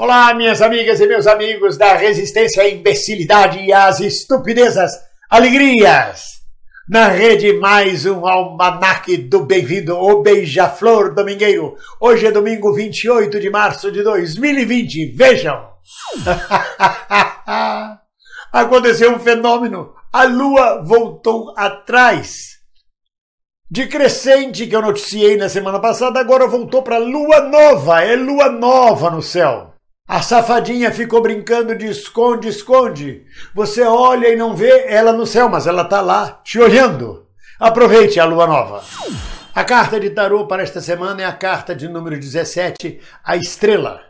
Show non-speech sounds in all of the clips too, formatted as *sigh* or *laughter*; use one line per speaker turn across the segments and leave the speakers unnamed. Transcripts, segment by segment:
Olá, minhas amigas e meus amigos da resistência à imbecilidade e às estupidezas, alegrias! Na rede, mais um almanac do bem-vindo, o Beija-Flor Domingueiro. Hoje é domingo 28 de março de 2020. Vejam! *laughs* Aconteceu um fenômeno. A Lua voltou atrás de crescente que eu noticiei na semana passada, agora voltou para lua nova, é lua nova no céu. A safadinha ficou brincando de esconde, esconde. Você olha e não vê ela no céu, mas ela tá lá, te olhando. Aproveite a lua nova. A carta de tarô para esta semana é a carta de número 17, a estrela.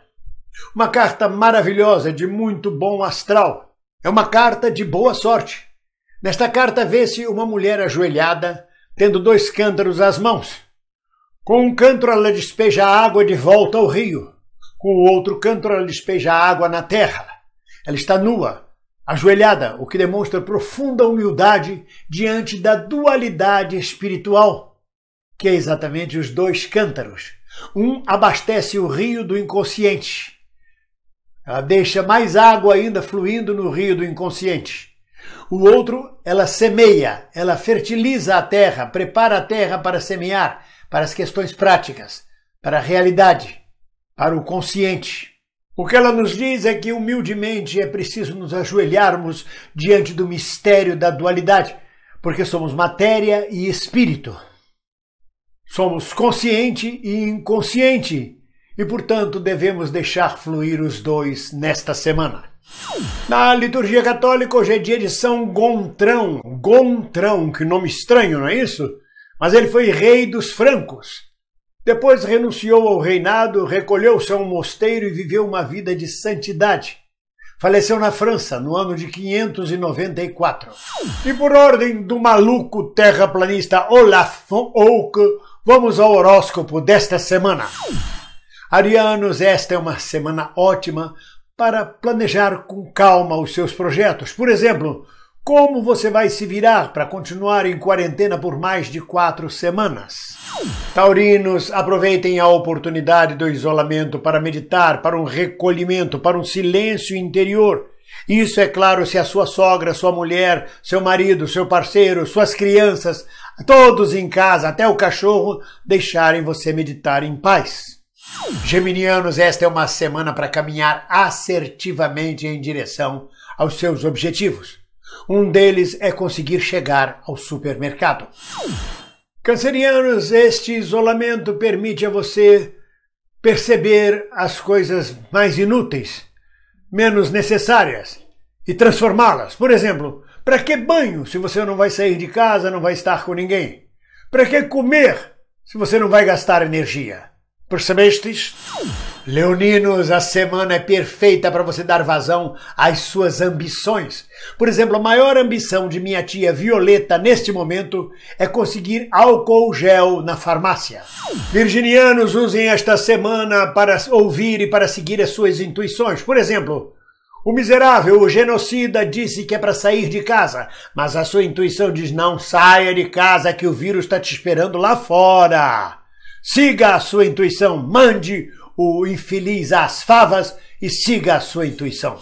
Uma carta maravilhosa de muito bom astral. É uma carta de boa sorte. Nesta carta vê-se uma mulher ajoelhada, tendo dois cântaros às mãos. Com um cântaro ela despeja a água de volta ao rio. Com o outro canto, ela despeja água na terra. Ela está nua, ajoelhada, o que demonstra profunda humildade diante da dualidade espiritual, que é exatamente os dois cântaros. Um abastece o rio do inconsciente. Ela deixa mais água ainda fluindo no rio do inconsciente. O outro, ela semeia, ela fertiliza a terra, prepara a terra para semear, para as questões práticas, para a realidade para o consciente. O que ela nos diz é que humildemente é preciso nos ajoelharmos diante do mistério da dualidade, porque somos matéria e espírito. Somos consciente e inconsciente, e portanto devemos deixar fluir os dois nesta semana. Na liturgia católica hoje é dia de São Gontrão. Gontrão, que nome estranho, não é isso? Mas ele foi rei dos francos depois renunciou ao reinado, recolheu-se a um mosteiro e viveu uma vida de santidade. Faleceu na França no ano de 594. E por ordem do maluco terraplanista Olaf von Ock, vamos ao horóscopo desta semana. Arianos, esta é uma semana ótima para planejar com calma os seus projetos. Por exemplo, como você vai se virar para continuar em quarentena por mais de quatro semanas? Taurinos, aproveitem a oportunidade do isolamento para meditar, para um recolhimento, para um silêncio interior. Isso é claro se a sua sogra, sua mulher, seu marido, seu parceiro, suas crianças, todos em casa, até o cachorro, deixarem você meditar em paz. Geminianos, esta é uma semana para caminhar assertivamente em direção aos seus objetivos. Um deles é conseguir chegar ao supermercado. Cancerianos, este isolamento permite a você perceber as coisas mais inúteis, menos necessárias e transformá-las. Por exemplo, para que banho se você não vai sair de casa, não vai estar com ninguém? Para que comer se você não vai gastar energia? Percebestes? Leoninos, a semana é perfeita para você dar vazão às suas ambições. Por exemplo, a maior ambição de minha tia Violeta neste momento é conseguir álcool gel na farmácia. Virginianos, usem esta semana para ouvir e para seguir as suas intuições. Por exemplo, o miserável, o genocida, disse que é para sair de casa, mas a sua intuição diz não saia de casa que o vírus está te esperando lá fora. Siga a sua intuição, mande o infeliz às favas e siga a sua intuição.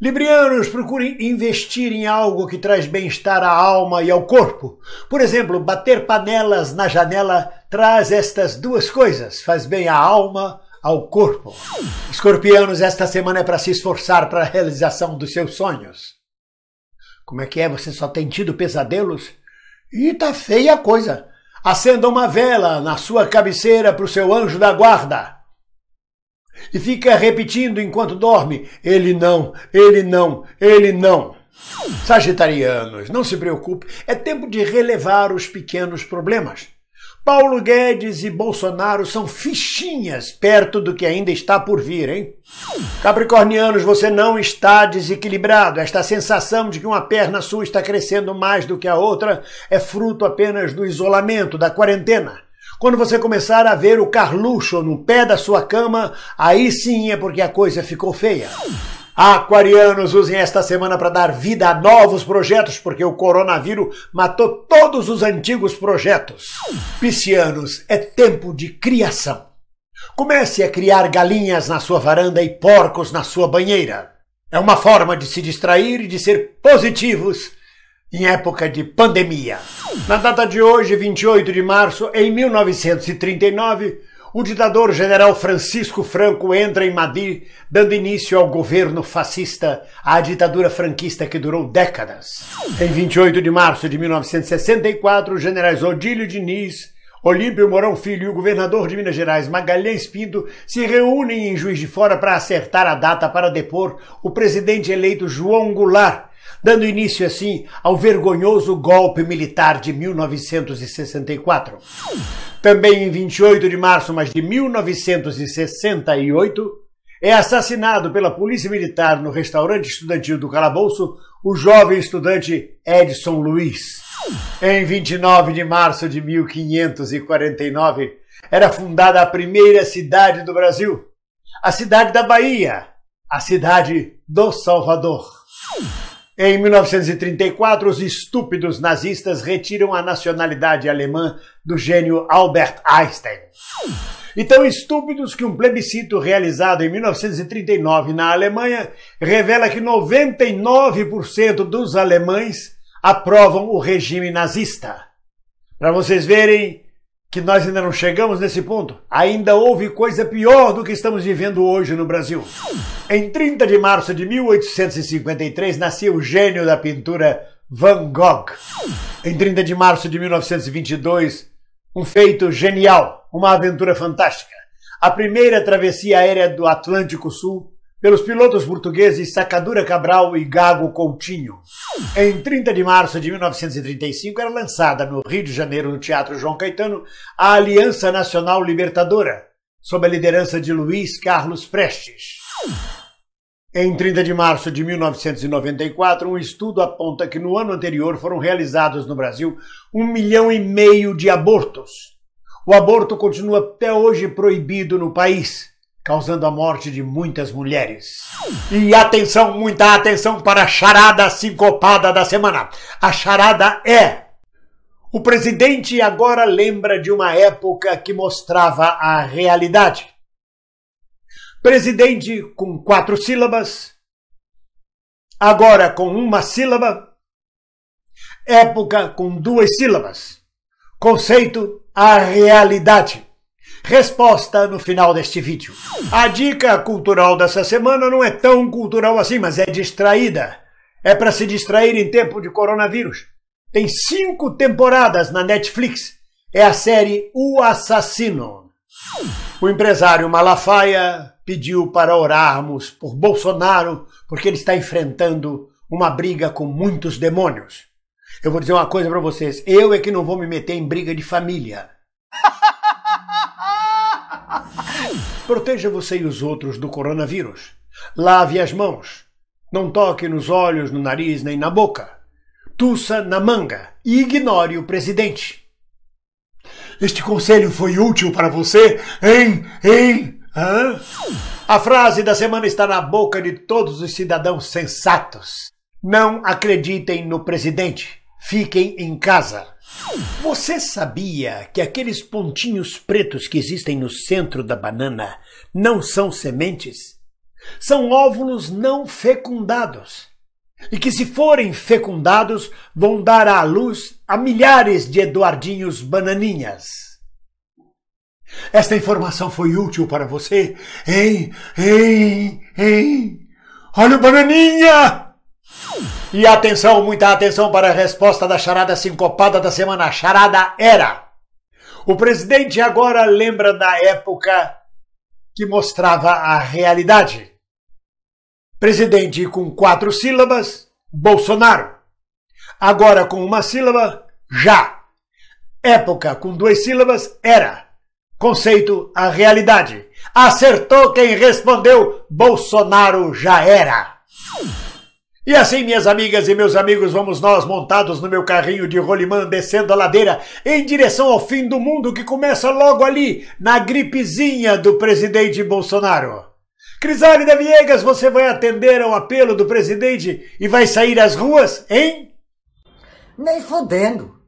Librianos, procurem investir em algo que traz bem-estar à alma e ao corpo. Por exemplo, bater panelas na janela traz estas duas coisas: faz bem à alma ao corpo. Escorpianos, esta semana é para se esforçar para a realização dos seus sonhos. Como é que é? Você só tem tido pesadelos? E tá feia a coisa. Acenda uma vela na sua cabeceira para o seu anjo da guarda e fica repetindo enquanto dorme: ele não, ele não, ele não. Sagitarianos, não se preocupe, é tempo de relevar os pequenos problemas. Paulo Guedes e Bolsonaro são fichinhas perto do que ainda está por vir, hein? Capricornianos, você não está desequilibrado. Esta sensação de que uma perna sua está crescendo mais do que a outra é fruto apenas do isolamento, da quarentena. Quando você começar a ver o Carluxo no pé da sua cama, aí sim é porque a coisa ficou feia. Aquarianos, usem esta semana para dar vida a novos projetos, porque o coronavírus matou todos os antigos projetos. Piscianos, é tempo de criação. Comece a criar galinhas na sua varanda e porcos na sua banheira. É uma forma de se distrair e de ser positivos em época de pandemia. Na data de hoje, 28 de março, em 1939, o ditador general Francisco Franco entra em Madrid, dando início ao governo fascista, à ditadura franquista que durou décadas. Em 28 de março de 1964, os generais Odílio Diniz, Olímpio Mourão Filho e o governador de Minas Gerais Magalhães Pinto se reúnem em Juiz de Fora para acertar a data para depor o presidente eleito João Goulart, dando início assim ao vergonhoso golpe militar de 1964. Também em 28 de março, mas de 1968, é assassinado pela polícia militar no restaurante estudantil do Calabouço o jovem estudante Edson Luiz. Em 29 de março de 1549, era fundada a primeira cidade do Brasil, a cidade da Bahia, a cidade do Salvador. Em 1934, os estúpidos nazistas retiram a nacionalidade alemã do gênio Albert Einstein. E tão estúpidos que um plebiscito realizado em 1939 na Alemanha revela que 99% dos alemães aprovam o regime nazista. Para vocês verem que nós ainda não chegamos nesse ponto? Ainda houve coisa pior do que estamos vivendo hoje no Brasil. Em 30 de março de 1853 nasceu o gênio da pintura Van Gogh. Em 30 de março de 1922, um feito genial, uma aventura fantástica. A primeira travessia aérea do Atlântico Sul pelos pilotos portugueses Sacadura Cabral e Gago Coutinho. Em 30 de março de 1935 era lançada no Rio de Janeiro, no Teatro João Caetano, a Aliança Nacional Libertadora, sob a liderança de Luiz Carlos Prestes. Em 30 de março de 1994, um estudo aponta que no ano anterior foram realizados no Brasil um milhão e meio de abortos. O aborto continua até hoje proibido no país causando a morte de muitas mulheres. E atenção, muita atenção para a charada sincopada da semana. A charada é: o presidente agora lembra de uma época que mostrava a realidade. Presidente com quatro sílabas, agora com uma sílaba, época com duas sílabas. Conceito: a realidade. Resposta no final deste vídeo. A dica cultural dessa semana não é tão cultural assim, mas é distraída. É para se distrair em tempo de coronavírus. Tem cinco temporadas na Netflix. É a série O Assassino. O empresário Malafaia pediu para orarmos por Bolsonaro porque ele está enfrentando uma briga com muitos demônios. Eu vou dizer uma coisa para vocês: eu é que não vou me meter em briga de família. *laughs* Proteja você e os outros do coronavírus. Lave as mãos. Não toque nos olhos, no nariz nem na boca. Tussa na manga e ignore o presidente. Este conselho foi útil para você, hein? Hein? Hã? A frase da semana está na boca de todos os cidadãos sensatos. Não acreditem no presidente. Fiquem em casa. Você sabia que aqueles pontinhos pretos que existem no centro da banana não são sementes? São óvulos não fecundados. E que, se forem fecundados, vão dar à luz a milhares de Eduardinhos Bananinhas. Esta informação foi útil para você? Hein? Hein? Hein? Olha o Bananinha! E atenção, muita atenção para a resposta da charada sincopada da semana. A charada era. O presidente agora lembra da época que mostrava a realidade. Presidente com quatro sílabas, Bolsonaro. Agora com uma sílaba, já. Época com duas sílabas, era. Conceito, a realidade. Acertou quem respondeu: Bolsonaro já era. E assim, minhas amigas e meus amigos, vamos nós montados no meu carrinho de rolimã descendo a ladeira em direção ao fim do mundo que começa logo ali, na gripezinha do presidente Bolsonaro. Crisálida Viegas, você vai atender ao apelo do presidente e vai sair às ruas, hein? Nem fodendo.